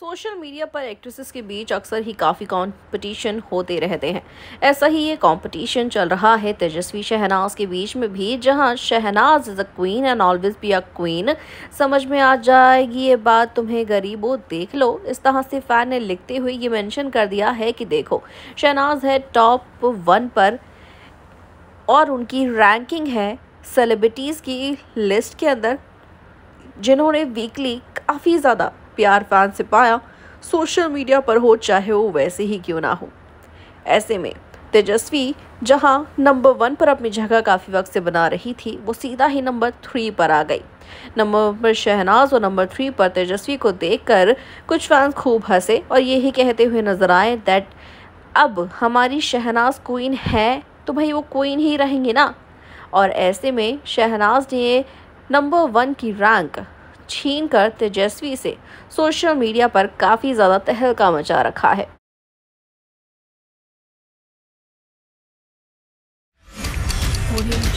social media पर actresses के बीच अक्सर ही काफ़ी कंपटीशन होते रहते हैं ऐसा ही ये कंपटीशन चल रहा है तेजस्वी शहनाज के बीच में भी जहां Shehnaaz is a queen and always be a queen समझ में आ जाएगी ये बात तुम्हें गरीबों देख लो इस तरह से फ़ैन ने लिखते हुए ये मेंशन कर दिया है कि देखो शहनाज है टॉप वन पर और उनकी रैंकिंग है सेलिब्रिटीज़ की लिस्ट के अंदर जिन्होंने वीकली काफ़ी ज़्यादा प्यार फैन से पाया सोशल मीडिया पर हो चाहे वो वैसे ही क्यों ना हो ऐसे में तेजस्वी जहां नंबर वन पर अपनी जगह काफ़ी वक्त से बना रही थी वो सीधा ही नंबर थ्री पर आ गई नंबर पर शहनाज और नंबर थ्री पर तेजस्वी को देखकर कुछ फैंस खूब हंसे और यही कहते हुए नजर आए दैट अब हमारी शहनाज क्वीन है तो भाई वो क्वीन ही रहेंगी ना और ऐसे में शहनाज ने नंबर वन की रैंक छीन कर तेजस्वी से सोशल मीडिया पर काफ़ी ज़्यादा तहलका मचा रखा है